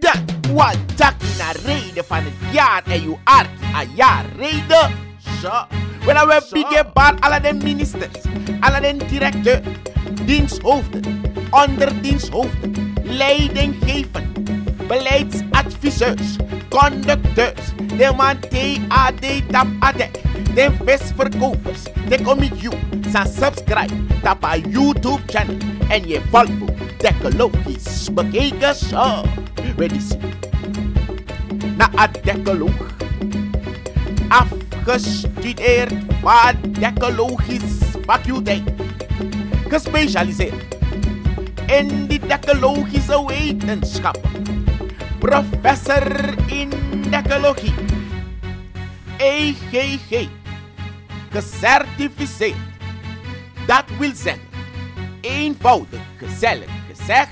Dat wat dat na reden van het jaar en uw ark a jaar reden. Zo. When I will big bar alle de ministers, alle de directeur, diensthoofden, onderdiensthoofden, leidinggevenden, beleidsadviseurs, conducteurs, de man TAD tap ade, de visverkopers, de commit you, subscribe, tap YouTube channel en je volgt dekkelogisch bekeken zo. Medici. Na a dekkeloog. Afgestudeerd van dekkelogisch faculteit. Gespecialiseerd in die decologische wetenschap. Professor in dekkologie. EGG. Gecertificeerd. Dat wil zeggen, eenvoudig, gezellig Zeg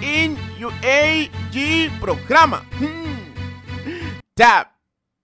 in je eigen programma. Hmm.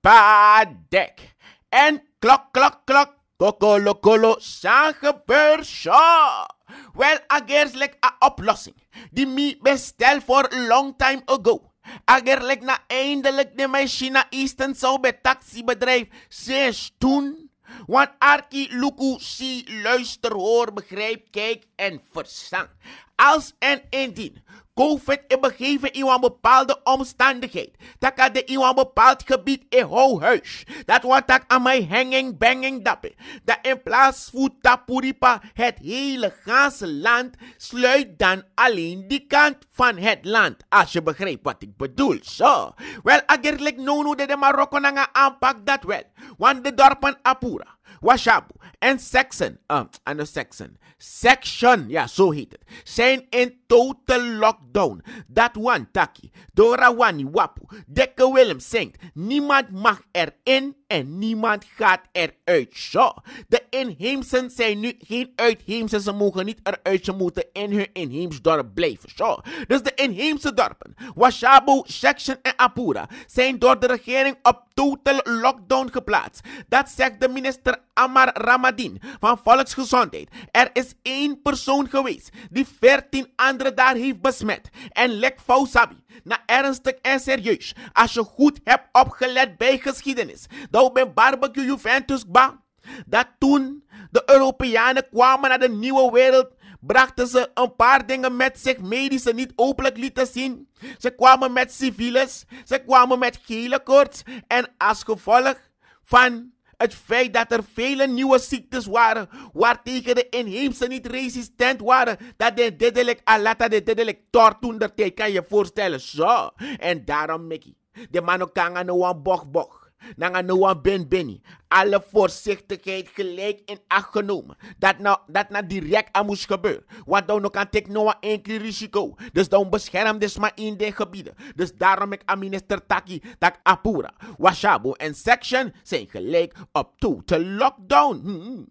Tapadek en klok, klok, klok, kokolo, kolo, zijn gebeurschap. Wel, agerslijk a oplossing die mi bestel voor long time ago. Agerlek na eindelijk de machine is en zou bij taxibedrijf zes toen want Arki, Luku, zie, luister, hoor, begrijp, kijk en verstaan. Als en indien COVID is begeven in een bepaalde omstandigheid. Dat kan de in een bepaald gebied in huis. Dat wat ik aan mij hanging banging dappen. Dat in plaats van Tapuripa het hele ganse land sluit dan alleen die kant van het land. Als je begrijpt wat ik bedoel. Zo. Wel, eigenlijk no no de, de Marokkanen aanpak dat wel. Want de dorpen Apura. Washabu en section, um, eh, de section, Section, ja, zo heet het, zijn in total lockdown. Dat wan taki. Dora wani wapu. Dekke Willem zingt. Niemand mag erin en niemand gaat eruit. Zo. De inheemsen zijn nu geen uitheemsen. Ze mogen niet eruit. Ze moeten in hun inheems dorp blijven. Zo. Dus de inheemse dorpen, Washabo, Section en Apura, zijn door de regering op total lockdown geplaatst. Dat zegt de minister Amar Ramadin van Volksgezondheid. Er is één persoon geweest die 14 aan anderen daar heeft besmet. En lek Fausabi. Na ernstig en serieus. Als je goed hebt opgelet bij geschiedenis. Dan ben barbecue Juventus bang. Dat toen de Europeanen kwamen naar de nieuwe wereld brachten ze een paar dingen met zich mee die ze niet openlijk lieten zien. Ze kwamen met civiles, ze kwamen met gele koorts en als gevolg van het feit dat er vele nieuwe ziektes waren, waartegen de inheemse niet resistent waren, dat de dedelijk alata ah, de dedelijk tortunder kan je voorstellen. Zo. En daarom, Mickey, de mannen kan aan de wan boch boch. Nanga nou, Noah nou, nou, Ben Benny. Alle voorzichtigheid gelijk in acht genomen. Dat nou, dat nou direct aan moest gebeuren. Want dan kan ik Noah één keer risico. Dus dan bescherm dus maar in de gebieden. Dus daarom ik aan minister Taki dat Apura, Washabo en Section zijn gelijk op toe te lockdown. Hmm, hmm.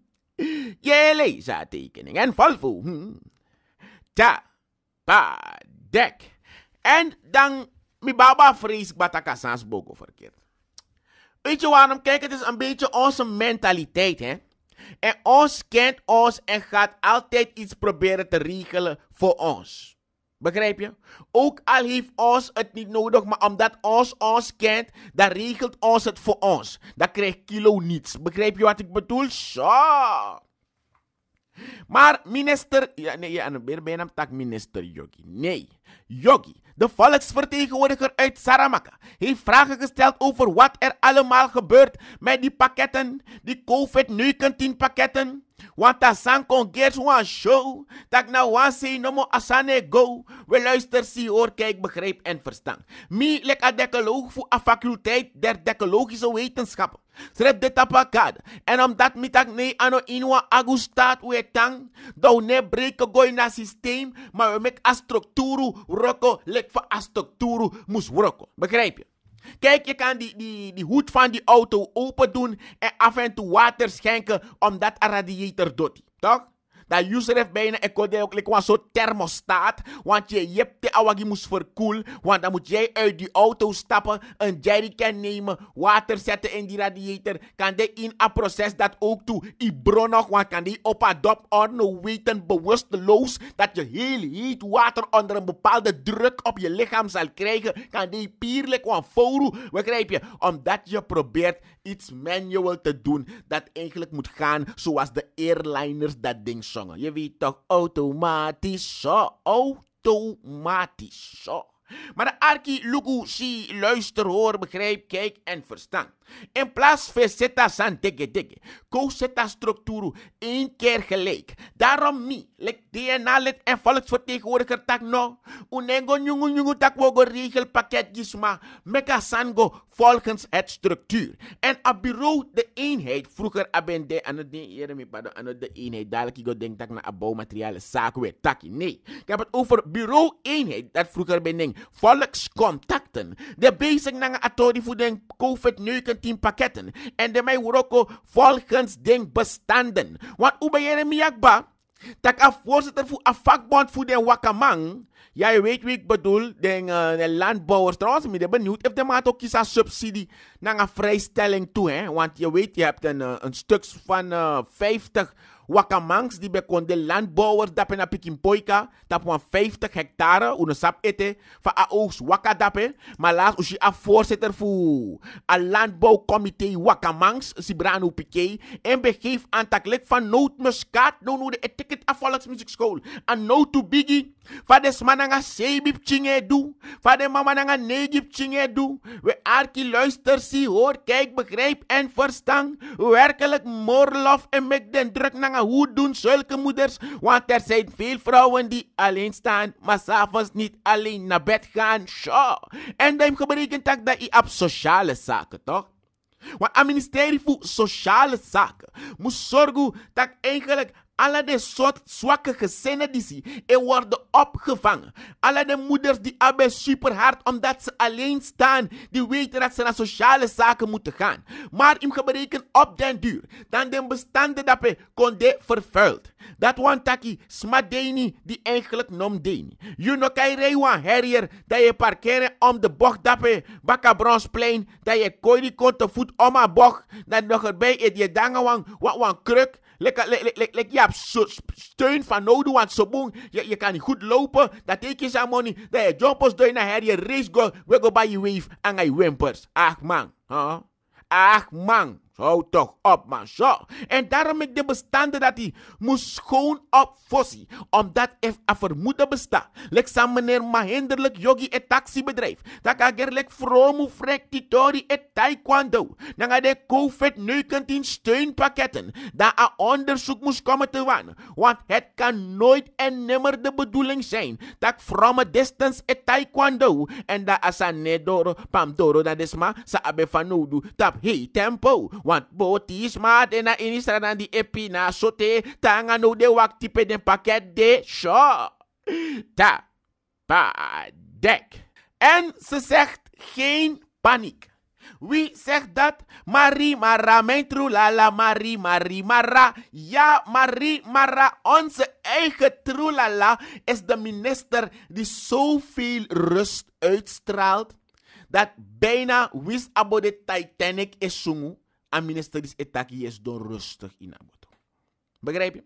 Je lees haar en valvo. Hmm. Ta, pa, dek. En dan, mi baba vrees batakasans bogo verkeerd. Weet je waarom? Kijk, het is een beetje onze mentaliteit, hè? En ons kent ons en gaat altijd iets proberen te regelen voor ons. Begrijp je? Ook al heeft ons het niet nodig, maar omdat ons ons kent, dan regelt ons het voor ons. Dan krijgt Kilo niets. Begrijp je wat ik bedoel? Zo. Maar minister... Ja, nee, ja, ben je tak minister Yogi? Nee. Yogi, de volksvertegenwoordiger uit Saramaka, heeft vragen gesteld over wat er allemaal gebeurt met die pakketten, die COVID-19 pakketten. Want dat zijn congers one show, dat nou one say no asane go. We luister, zie, hoor, kijk, begrijp en verstaan. Mi lek a decoloog voor a faculteit der dekologische wetenschappen. Schrijf dit op elkaar. En omdat dat tak nee ano inwa agustaat we tang, dan ne breken in na systeem, maar we maken a structuur rokken, lek van astok moest rokken. Begrijp je? Kijk, je kan die, die, die hoed van die auto open doen en af en toe water schenken omdat een radiator doet. Toch? Dat Yusuf bijna ik kon ook like, zo'n thermostaat. Want je hebt de awagi moest verkoelen Want dan moet jij uit die auto stappen. Een jerrycan nemen. Water zetten in die radiator. Kan die in een proces dat ook toe. I bron nog. Want kan die op een dop weten bewusteloos. Dat je heel heet water onder een bepaalde druk op je lichaam zal krijgen. Kan die pierlijk van foru. Begrijp je? Omdat je probeert iets manual te doen. Dat eigenlijk moet gaan zoals de airliners dat ding song, je weet toch automatisch zo, automatisch zo. Maar de arki lugu si luister, hoor, begrijp, kijk en verstand. In plaats van zeta san dege dege, ko zeta structuru één keer gelijk. Daarom mi, lek DNA lid en volksvertegenwoordiger tak no. Unengo nyungu nyungu tak wogo regelpakket gisma, meka sango volgens het structuur. En a bureau de eenheid, vroeger abende aan het die eerder mee, pardon, aan de eenheid. Dadelijk ik denk dat na bouwmaterialen zaken weer taki, nee. Ik heb het over bureau eenheid, dat vroeger ben ding volkscontacten. De bezig naar atori voor den COVID-19 pakketten. En de mij woroko volgens de bestanden. Want u ben je miakba? Tak a voorzitter voor een vakbond voor de wakamang. Jij ja, weet wie ik bedoel, uh, de landbouwers. Trouwens, ik ben benieuwd of de maat ook een subsidie naar een vrijstelling toe. Hè? Want je weet, je hebt een, eh, een stuk van uh, eh, 50 wakamangs die bekonde landbouwers dapen na pikimpoika, tapuan 50 hectare, uno sap ete, fa a oogs waka dapen, maar laat usi a voorzitter voor a landbouwcomité wakamangs, si branu pike, en begeef aantaklik van noodmuskaat, no no de etiket a school, a no to biggie, fa de smananga sebib chinge du, fa de mamananga negib du, we arki luister, si hoor, kijk, begrijp en verstaan, werkelijk moorlof en mek den druk nanga hoe doen zulke moeders? Want er zijn veel vrouwen die alleen staan, maar s'avonds niet alleen naar bed gaan. Zo. En dan hebben ook dat je op sociale zaken, toch? Want het ministerie voor Sociale Zaken moet zorgen dat eigenlijk alle de soort zwakke gezinnen die zie, en worden opgevangen. Alle de moeders die hebben super hard omdat ze alleen staan, die weten dat ze naar sociale zaken moeten gaan. Maar in gebreken op den duur, dan de bestanden dat we konden vervuild. Dat want taki smadeni die eigenlijk nom deni. You know kai rewa herrier dat je parkeren om de bocht dat we baka dat je kooi die kon te voet om haar bocht, dat nog erbij in je dangen wang, wat wan kruk, Lekker, lekker, lekker, lek, Je hebt steun van nodig, want zo boem. Je, je kan niet goed lopen. Dat ik je money. Dat je jumpers doet naar her. Je race go. We go by je wave. En je wimpers. Ach man. Huh? Ach man. Hou toch op, man. Zo. En daarom ik de bestanden dat hij moet schoon op opvossen. Omdat er een vermoeden bestaat. Lek samen meneer Mahinderlijk yogi et taxibedrijf. Dat kan gerlijk vromu frectitori et taekwondo. Dan had de COVID-19 steunpakketten. Dat een onderzoek moet komen te wanen. Want het kan nooit en nimmer de bedoeling zijn. Dat from distance et taekwondo. En dat als een nedoro, pamdoro, dat is maar. Sa abe fanudu, tap hey tempo. Want boti maar en na inistra dan die epi na sote. Tanga de wak tipe den pakket de sho. Ta. Pa. Dek. En ze zegt geen paniek. Wie zegt dat? Marie Mara, mijn troelala, Marie, Marie Mara. Ja, Marie Mara, onze eigen troelala is de minister die zoveel rust uitstraalt. Dat bijna wist abo de Titanic is zongen aan minister etaki is don rustig in aboto. Begrijp je?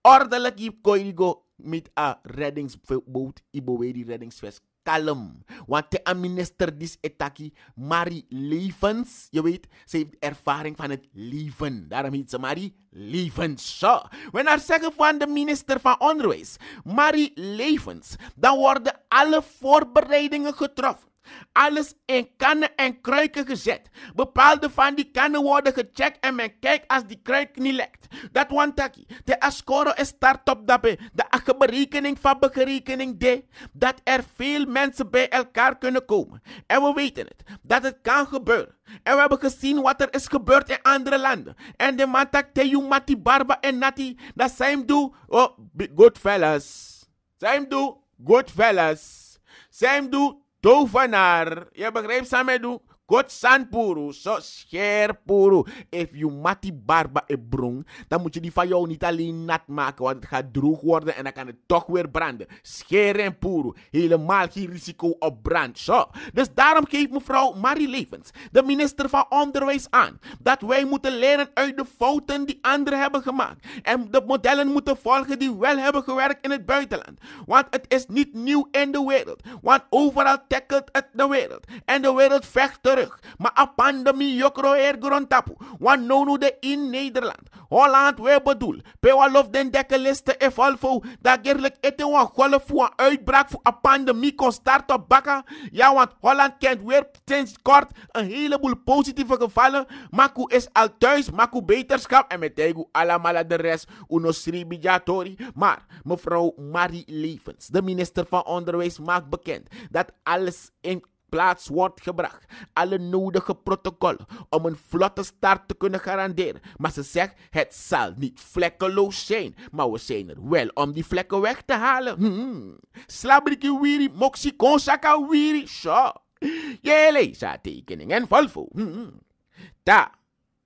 Ordelijk je koirigo met a reddingsboot, ibowe die reddingsvest. Kalm. Want de minister dis etaki, Marie Levens, je weet, ze heeft ervaring van het leven. Daarom heet ze Marie Levens. Zo. Wanneer zeggen van de minister van Onderwijs, Marie Levens, dan worden alle voorbereidingen getroffen alles in kannen en kruiken gezet. Bepaalde van die kannen worden gecheckt en men kijkt als die kruik niet lekt. Dat wantaki. De ascoro is start-up daarbij. De berekening van berekening de. Dat er veel mensen bij elkaar kunnen komen. En we weten het. Dat het kan gebeuren. En we hebben gezien wat er is gebeurd in andere landen. En de mantak teju mati barba en nati. Dat zijn do. Oh, good fellas. Zijn doe. Good fellas. Zijn do tovenaar. Je begrijpt, doen. God san puru, so scher puru. If you mati barba e brong, dan moet je die van jou niet alleen nat maken, want het gaat droog worden en dan kan het toch weer branden. Scher en puru, helemaal geen risico op brand. Zo. Dus daarom geeft mevrouw Marie Levens, de minister van Onderwijs, aan dat wij moeten leren uit de fouten die anderen hebben gemaakt. En de modellen moeten volgen die wel hebben gewerkt in het buitenland. Want het is niet nieuw in de wereld, want overal tekelt het de wereld. En de wereld vecht maar a pandemie jokro er grondtapu. Wan nonu de in Nederland. Holland we bedoel. Pewa of den dekke liste e falfo. Da gerlijk eten wan golf voor een uitbraak voor een pandemie kon start op bakken. Ja want Holland kent weer sinds kort een heleboel positieve gevallen. Maku is al thuis. Maku beterschap. En met tegu alamala de rest. Uno Maar mevrouw Marie Levens. De minister van Onderwijs maakt bekend dat alles in plaats wordt gebracht. Alle nodige protocollen om een vlotte start te kunnen garanderen. Maar ze zegt, het zal niet vlekkeloos zijn. Maar we zijn er wel om die vlekken weg te halen. Hmm. hmm. Slabriki wiri, moxicon saka wiri, sha. Jelle sa tekening en volvo. Hmm, hmm. Ta,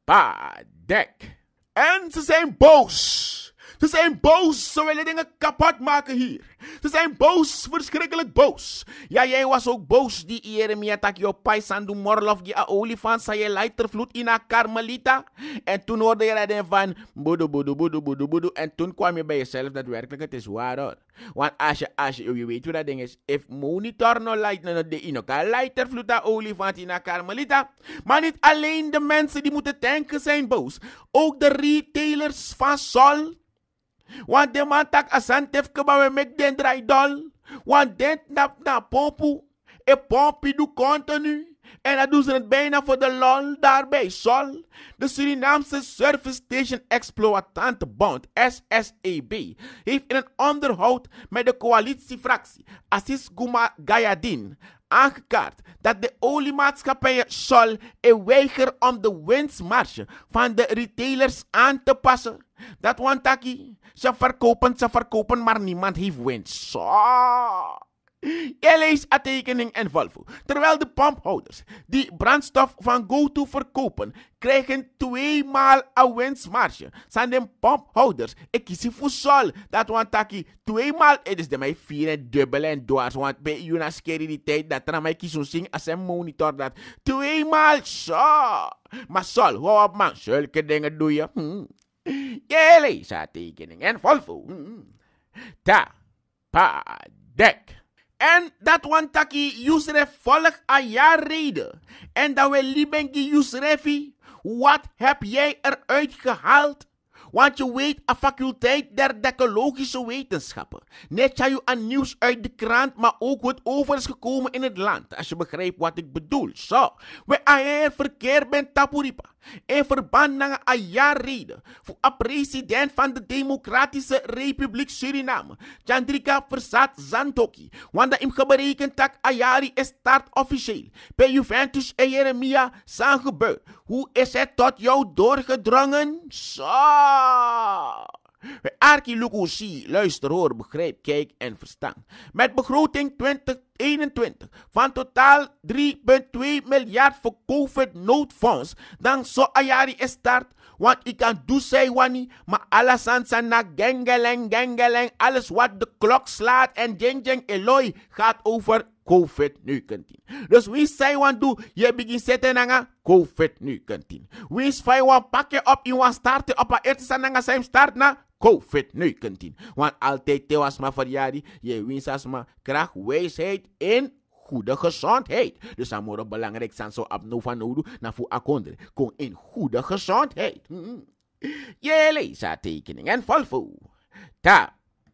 pa, dek. En ze zijn boos. Ze zijn boos. Ze willen dingen kapot maken hier. Ze zijn boos. Verschrikkelijk boos. Ja, jij was ook boos. Die Jeremia tak je aan doen morlof. Die olifant zei je later vloed in haar karmelita. En toen hoorde je dat van boedoe, boedoe, boedoe, boedoe, boedoe. En toen kwam je bij jezelf daadwerkelijk. Het is waar hoor. Want als je, als je, weet hoe dat ding is. If monitor no light, dat de in elkaar lighter vloed a olifant in haar karmelita. Maar niet alleen de mensen die moeten tanken zijn boos. Ook de retailers van Sol want de man tak asan tefke we mek den dry dol. Want den nap na pompu. E pompi du continu. En dat doen ze het bijna voor de lol daarbij, sol. De Surinaamse Service Station exploitant Bond, SSEB, heeft in een onderhoud met de coalitiefractie Assis Guma Gayadin aangekaart dat de oliemaatschappijen een weiger om de winstmarge van de retailers aan te passen. Dat want ze verkopen, ze verkopen, maar niemand heeft winst las aantekening en Volvo. Terwijl de pomphouders die brandstof van GoTo verkopen, krijgen tweemaal een winstmarge. Zijn de pomphouders, ik kies voor sol. Dat want taki tweemaal, het is de mij vier en dubbel en dwars. Want bij Juna Skeri die tijd dat er mij kies zing als een monitor dat tweemaal sol. Maar sol, hou op man, zulke dingen doe je. Hmm. las aantekening en Volvo. Hmm. Ta, pa, dek. En dat want taki Yusref volg a reden. En dat we libengi Yusrefi. Wat heb jij eruit gehaald? Want je weet, een faculteit der decologische wetenschappen. Net je aan nieuws uit de krant, maar ook wat over is gekomen in het land. Als je begrijpt wat ik bedoel. Zo, we aan verkeer bent tapuripa in verband met een jaarreden voor de president van de Democratische Republiek Suriname, Chandrika Versat Zantoki. Want dat hem berekend dat Ayari is start officieel bij Juventus en Jeremia zijn gebeurd. Hoe is het tot jou doorgedrongen? Zo! We Arki Lukushi, luister, hoor, begrijp, kijk en verstaan. Met begroting 2021 van totaal 3,2 miljard voor COVID-noodfonds. Dan zo ayari start. Want ik kan doen zeggen wani, maar alles aan na gengeleng, gengeleng. Alles wat de klok slaat en jeng jeng eloi gaat over COVID-19. Dus wie say want do je begint zetten COVID-19. Wie is fijn want pakken op, je want starten op, maar eerst zijn start na COVID-19. Want altijd te was maar jari, je winst als maar kracht, wijsheid dus nou nou in goede gezondheid. Dus dat moet belangrijk zijn, zo abno van nodu, na voor akondre. Kon in goede gezondheid. Je leest haar tekening en volvo. Tapadek.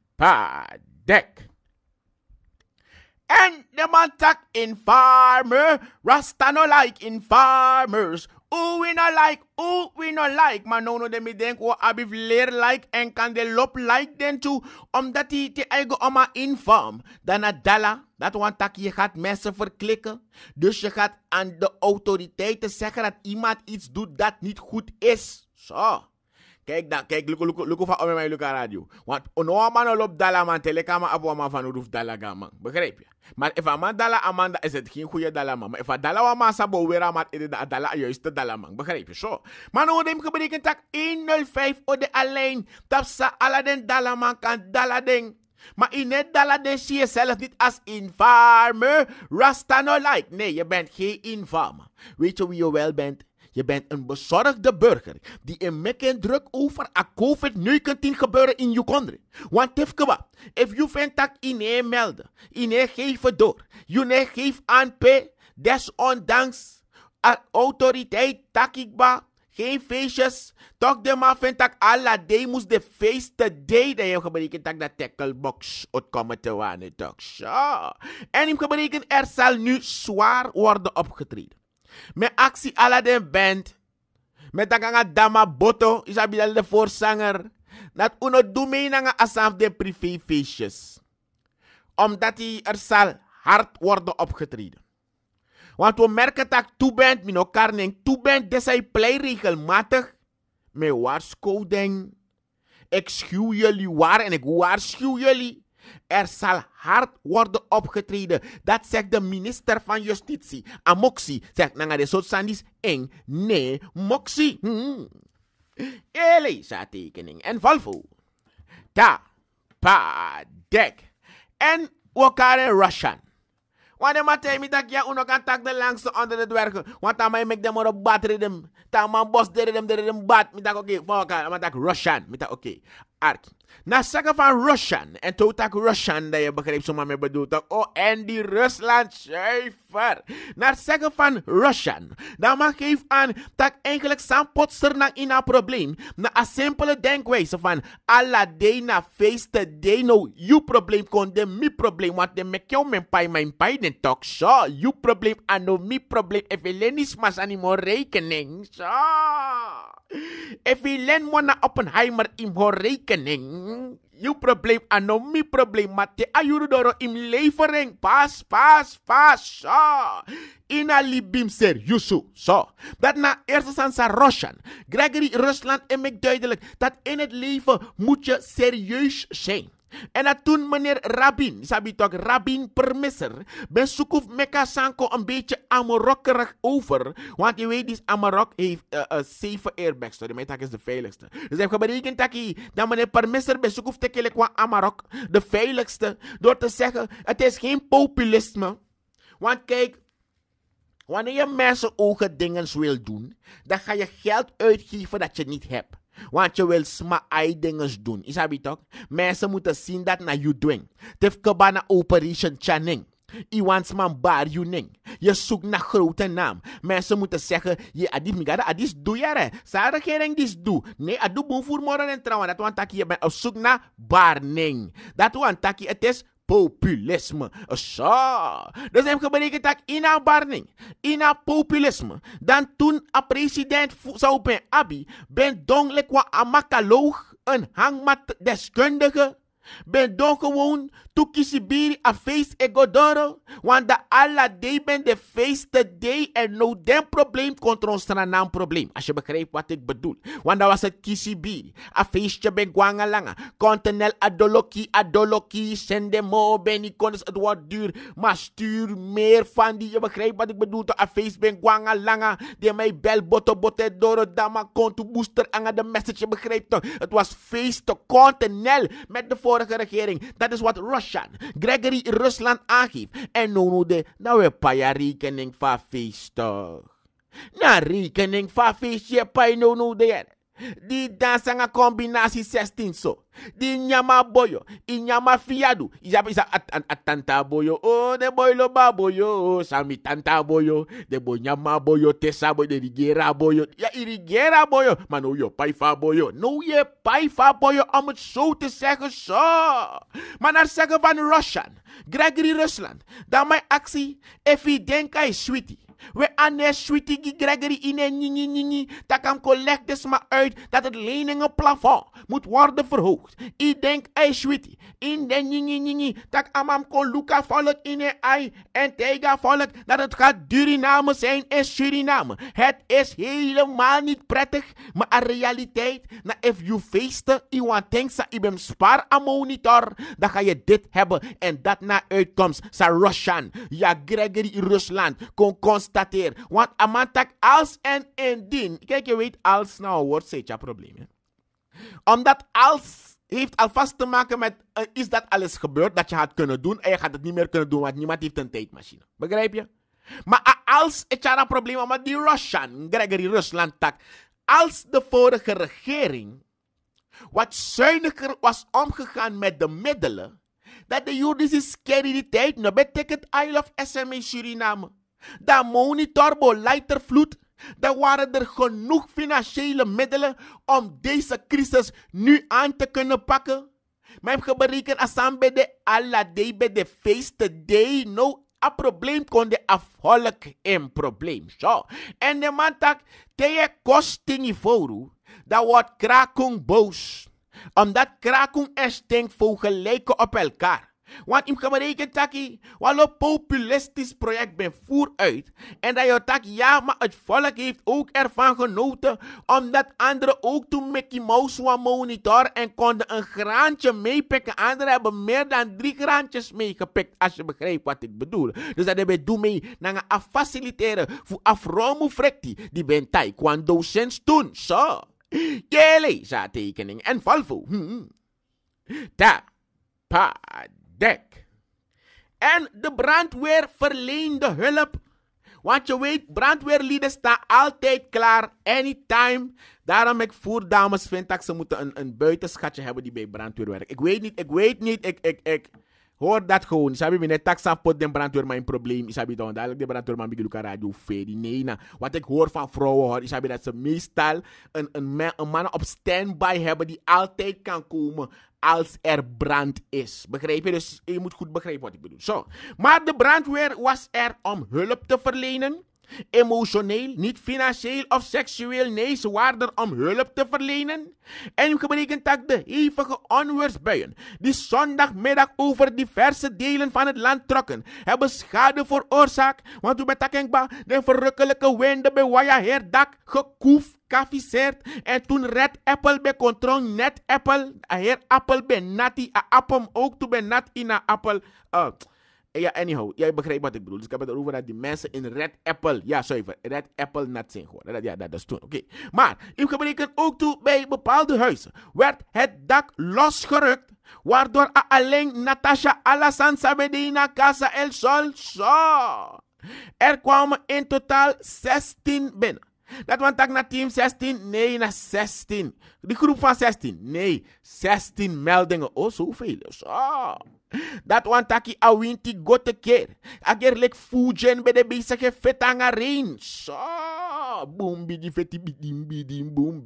En de man tak in farmer, Rasta no like in farmers. Oh, we no like, oh, we no like. Maar nou, no, de me denk, oh, abif leer like en kan de lop like den toe. Omdat die te eigen oma inform. Dan adala, dat want tak, je gaat mensen verklikken. Dus je gaat aan de autoriteiten zeggen dat iemand iets doet dat niet goed is. Zo. Kijk dan, kijk, look, van look, look, look, radio. Want, no, man, lop dala, man, telekama, abo, man, van, roef dala, man. Begrijp je? Maar if a man dala amanda is het geen goede dala man. Maar if a dala wa masa bo weer mat is de dala juiste dala man. Begrijp je zo? Maar nu neem gebreken tak 105 o de alleen. Tapsa aladen dala man kan dala ding. Maar in het dala den zie je zelf niet als infamer. Rasta no like. Nee, je bent geen infamer. Weet je wie je wel bent? Je bent een bezorgde burger die in mekken druk over a COVID-19 gebeuren in je country. Want tefkewa, if you vindt dat ine melden, ine geven door, je geeft aan p, desondanks a autoriteit takikba, geen feestjes. Toch de ma vindt dat alla day moest de feesten day. Dat je gebrekend dat de tacklebox uitkomen te wanen. En hem gebrekend er zal nu zwaar worden opgetreden actie aksi Aladdin band. Met daganga dama boto. Isabel de voorzanger. Dat uno doe nanga asaf de privéfeestjes. Omdat hij er zal hard worden opgetreden. Want we merken dat toe bent, mino karning, toe bent, hij play regelmatig. met waarschuwing. Ik schuw jullie waar en ik waarschuw jullie. Er zal hard worden opgetreden. Dat zegt de minister van Justitie. Amoxie zegt de Sandis eng. Nee, moxie. Hmm. Elisa tekening en Valvo. Ta, pa, dek. En wakare Russian. Want de je je tak uno kan tak de langste onder de dwergen. Want dan mij mek de op bat dem. Dan man bos de rhythm de rhythm bat. Mi tak oké, okay, fuck. Mi tak Russian. oké ark. Na zeggen van Russian. En tot ook Russian, dat je begrijpt zomaar mee bedoelt. Oh, en die Rusland zuiver. Na zeggen van Russian. Dan mag geef aan dat eigenlijk potser na in een probleem. Na een simpele denkwijze van alla day na feesten day no. You probleem kon de mi probleem. Want de mek jou mijn pai mijn pai den toch so. You probleem en no mi probleem. Even is mas aan mo rekening. Zo. Even len mo na Oppenheimer in mijn rekening rekening. Jouw probleem ano mijn probleem. Mate ayuru doro im levering. Pas, pas, pas. So. Ina libim seriusu. serieus. Dat na eerste san sa Russian. Gregory Rusland en duidelijk dat in het leven moet je serieus zijn. En dat toen meneer Rabin, sabi toch Rabin Permisser, ben Soekhoef Mekka Sanko een beetje amorokkerig over. Want je weet, die Amarok heeft uh, uh, zeven airbags, sorry, mijn tak is de veiligste. Dus hij heeft dat, dat meneer Permisser ben Soekhoef tekele qua Amarok, de veiligste, door te zeggen, het is geen populisme. Want kijk, wanneer je mensen ogen dingen wil doen, dan ga je geld uitgeven dat je niet hebt. Want je wil sma-ai dinges doen. Isabi toch? Mensen moeten zien dat naar you doing. Tifkebana operation channing. Iwans man bar ning. Je zoekt naar grote naam. Mensen moeten zeggen, je adis migada adis doe je re. Sa regering dis doe. Nee, adu boem voor morgen en trouwen. Dat want taki je bent op zoek naar barning. Dat want taki het is populisme. Zo. Dus hem gebreken dat in een barning, in een populisme. Dan toen een president zou ben Abi, ben donlijk wat amakaloog, een hangmat deskundige ben don gewoon tukisibiri a feest egodoro. Want de alla day ben de feest de day en no den probleem contra ons naam probleem. Als je begrijpt wat ik bedoel. Want dat was het kisibiri. A feestje ben guangalanga. Kontenel adoloki adoloki. Sende mo ben iconis. Het wordt duur. Maar stuur meer van die. Je begrijpt wat ik bedoel. To a feest ben guangalanga. De mij bel botte botte doro dama kontu booster anga de message. Je begrijpt toch. Het was feest kontenel met de voor vorige regering. Dat is wat Russian, Gregory Rusland aangeeft. En nu de, nou we ja rekening van toch. Na nou, rekening van feestje, pay no, de. di dansanga kombinasi sestinso so di nyama boyo i nyama fiadu isa isa at, at, atanta boyo o oh, de ba boyo sami tanta boyo de bo nyama boyo tesa boyo de rigera boyo ja irigera boyo maar yo je paifa boyo nou je paifa boyo om het te zeggen zo van Russian Gregory Rusland dan axi, actie Denka is sweetie We ane switigi Gregory ine nini nini, Takam collect dus maar uit dat het leningenplafond moet worden verhoogd. I denk ei switi. In de nini nini, Tak amam koluka volk ine ei. En tega volk dat het gaat Suriname zijn in Suriname. Het is helemaal niet prettig. Maar een realiteit. Na if you feesten. you want things. I spar spaar aan monitor. Dan ga je dit hebben. En dat na uitkomst. Sa Russian. Ja Gregory Rusland. Kon constant constateer. Want amantak als en indien. Kijk, je weet als nou wordt je probleem. Hè? Omdat als heeft alvast te maken met eh, is dat alles gebeurd dat je had kunnen doen en je gaat het niet meer kunnen doen, want niemand heeft een tijdmachine. Begrijp je? Maar eh, als het een probleem met die Russian, Gregory Rusland tak, als de vorige regering wat zuiniger was omgegaan met de middelen, dat de juridische tijd nou, betekent I love SME Suriname. Dat monitorbo leidt vloed. Er waren er genoeg financiële middelen om deze crisis nu aan te kunnen pakken. Mijn heb bereken bij de alla day bij de feesten day. No, a probleem kon de afholk in probleem. Zo. En de man tak, tegen kosting voor dat wordt krakung boos. Omdat krakung en stinkvogel lijken op elkaar. Want ik heb rekenen taki, wat een populistisch project ben uit, En dat je tak, ja, maar het volk heeft ook ervan genoten, omdat anderen ook toen Mickey Mouse was monitor en konden een graantje meepikken. Anderen hebben meer dan drie graantjes meegepikt, als je begrijpt wat ik bedoel. Dus dat hebben doen mee naar gaan faciliteren voor afromu frekti, die ben taekwondo sinds toen, zo. Jele, tekening en valvo. Hm. Ta, hm. pa, en de brandweer verleende hulp. Want je weet, brandweerlieden staan altijd klaar, anytime. Daarom ik voer dames vind dat ze moeten een, een buitenschatje hebben die bij brandweer werkt. Ik weet niet, ik weet niet, ik, ik, ik, Hoor dat gewoon. Sabi mine taxa pot den brandweerman mijn probleem. Isabi dan dadelijk de brandweerman bij Luca Radio Fedi. Nee, Wat ik hoor van vrouwen hoor. Isabi dat ze meestal een, een, man, een man op standby hebben die altijd kan komen als er brand is. Begrijp je? Dus je moet goed begrijpen wat ik bedoel. Zo. Maar de brandweer was er om hulp te verlenen emotioneel, niet financieel of seksueel neeswaarder om hulp te verlenen. En gerekend dat de hevige onweersbuien die zondagmiddag over diverse delen van het land trokken, hebben schade veroorzaakt, want u bent de verrukkelijke winden bij Wajaherdak gekoefd kafiseerd, en toen red apple bij control net apple, heer apple bij nati, appel ook toen bij nat in Apple. Eh, ja, anyhow, jij begrijpt wat ik bedoel. Dus ik heb het erover dat die mensen in Red Apple, ja, zuiver, Red Apple nat zijn geworden. ja, dat is toen, oké. Okay. Maar, u gebreken ook toe bij bepaalde huizen, werd het dak losgerukt, waardoor alleen Natasha Alasansa Medina Casa El Sol, Er kwamen in totaal 16 binnen. Dat want tak na team 16? Nee, na 16. Die groep van 16? Nee, 16 meldingen. Oh, zoveel. Zo. Dat want taki awinti gotte keer. Ager lek fujen bij de bezige vetanga range. So. Boom, bidi, vetti, bidi bidi boom,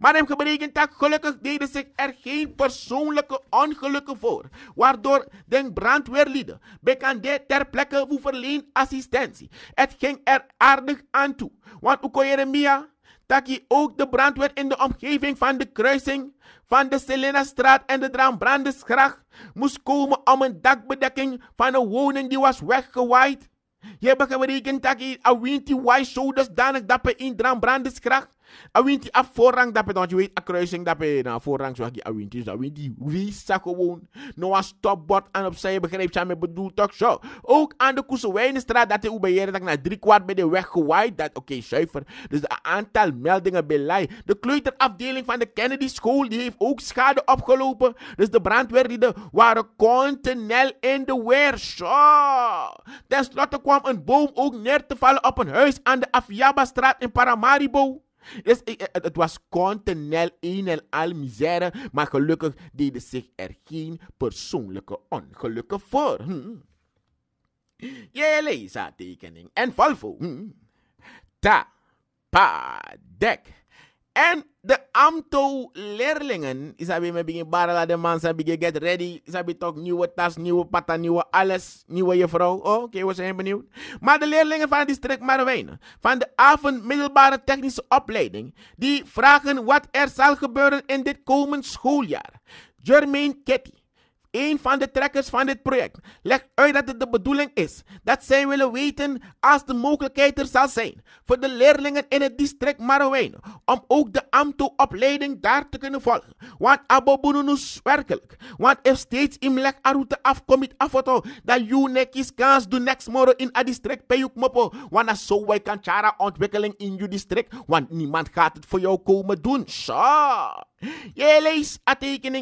Maar hem betekent dat gelukkig deden zich er geen persoonlijke ongelukken voor. Waardoor de brandweerlieden bekende ter plekke voor verleen assistentie. Het ging er aardig aan toe. Want ook Jeremia hij ook de brandweer in de omgeving van de kruising van de Selena straat en de Draanbrandesgracht moest komen om een dakbedekking van een woning die was weggewaaid je hebt wat ik een a winti wai so dus danig per in dran brandeskracht. Awinti af voorrang dat want je weet, a kruising dat je na voorrang zo je awinti. die awinti gewoon. Nou stop stopbord aan opzij, begrijp je met bedoel toch zo. Ook aan de Koesewijnenstraat dat je beheerde dat na drie kwart bij de weg gewaaid. Dat oké, okay, Dus de aantal meldingen bij De kleuterafdeling van de Kennedy School die heeft ook schade opgelopen. Dus de brandweerlieden waren continu in de weer. Zo. Ten slotte kwam een boom ook neer te vallen op een huis aan de Afiaba-straat in Paramaribo. Dus het, was continent een en al misère, maar gelukkig deden zich er geen persoonlijke ongelukken voor. Hm. Jeleza tekening en Volvo. Hm. En de amto leerlingen, isabi me begin barala de man, sabi get ready, isabi toch nieuwe tas, nieuwe patta, nieuwe alles, nieuwe juffrouw. Oh, oké, okay, we zijn benieuwd. Maar de leerlingen van het district Marowijnen, van de avond middelbare technische opleiding, die vragen wat er zal gebeuren in dit komend schooljaar. Jermaine Ketty, een van de trekkers van dit project. legt uit dat het de bedoeling is dat zij willen weten als de mogelijkheid er zal zijn voor de leerlingen in het district Marowijn om ook de AMTO-opleiding daar te kunnen volgen. Want is werkelijk, want if steeds in leg afkomt afkomit afoto, dat you nekis kans doen next morgen in het district peyuk mopo, want zo wij kan chara ontwikkeling in je district, want niemand gaat het voor jou komen doen. Sure. Je leest a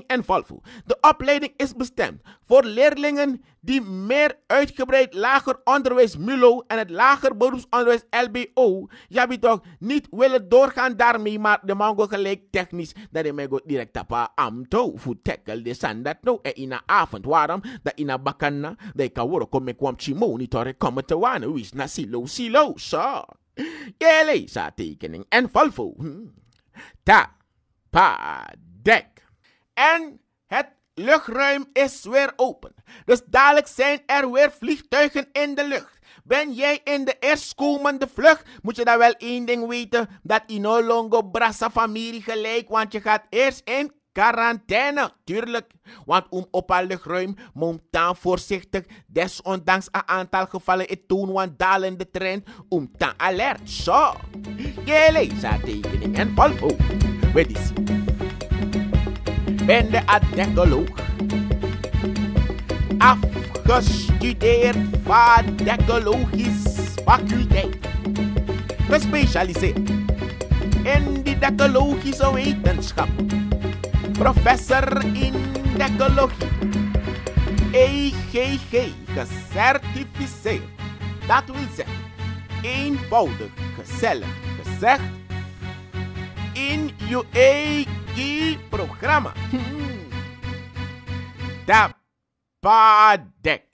en volvo. De opleiding is bestemd voor leerlingen die meer uitgebreid lager onderwijs MULO en het lager beroepsonderwijs LBO, ja toch, niet willen doorgaan daarmee, maar de mango gelijk technisch, dat de mango direct op amto, voor tackle de sandat nou, en eh, in de avond, waarom, dat in de bakana, dat ik hoor, kom ik kwam chimo, niet hoor, kom te wanen, wie is na silo, silo, zo. Je leest A-tekening en volvo. Hm. Ta dek En het luchtruim is weer open. Dus dadelijk zijn er weer vliegtuigen in de lucht. Ben jij in de eerstkomende vlucht? Moet je dan wel één ding weten: dat no longer Brassa familie gelijk, want je gaat eerst in quarantaine. Tuurlijk, want om op een luchtruim, moet dan voorzichtig, desondanks een aantal gevallen in toen want dalende trend, om alert. Zo, so, je tekening en Volvo. En Ben de adenkoloog, afgestudeerd vadekologisch faculteit. Gespecialiseerd in didactologische wetenschap. Professor in decologie. EGG gecertificeerd. Dat wil zeggen, eenvoudig, gezellig gezegd in your programa, programma. Tappadek.